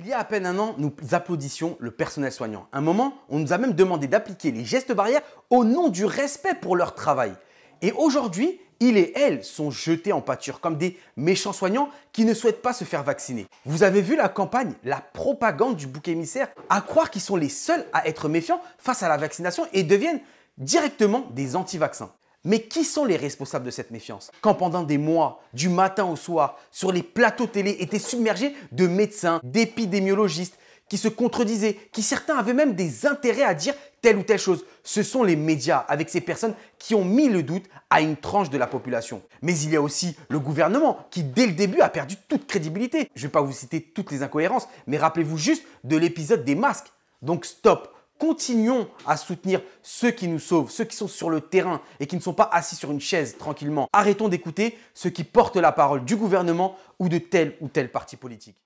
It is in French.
Il y a à peine un an, nous applaudissions le personnel soignant. Un moment, on nous a même demandé d'appliquer les gestes barrières au nom du respect pour leur travail. Et aujourd'hui, il et elle sont jetés en pâture comme des méchants soignants qui ne souhaitent pas se faire vacciner. Vous avez vu la campagne, la propagande du bouc émissaire à croire qu'ils sont les seuls à être méfiants face à la vaccination et deviennent directement des anti-vaccins. Mais qui sont les responsables de cette méfiance Quand pendant des mois, du matin au soir, sur les plateaux télé étaient submergés de médecins, d'épidémiologistes, qui se contredisaient, qui certains avaient même des intérêts à dire telle ou telle chose. Ce sont les médias avec ces personnes qui ont mis le doute à une tranche de la population. Mais il y a aussi le gouvernement qui dès le début a perdu toute crédibilité. Je ne vais pas vous citer toutes les incohérences, mais rappelez-vous juste de l'épisode des masques. Donc stop, continuons à soutenir ceux qui nous sauvent, ceux qui sont sur le terrain et qui ne sont pas assis sur une chaise tranquillement. Arrêtons d'écouter ceux qui portent la parole du gouvernement ou de tel ou tel parti politique.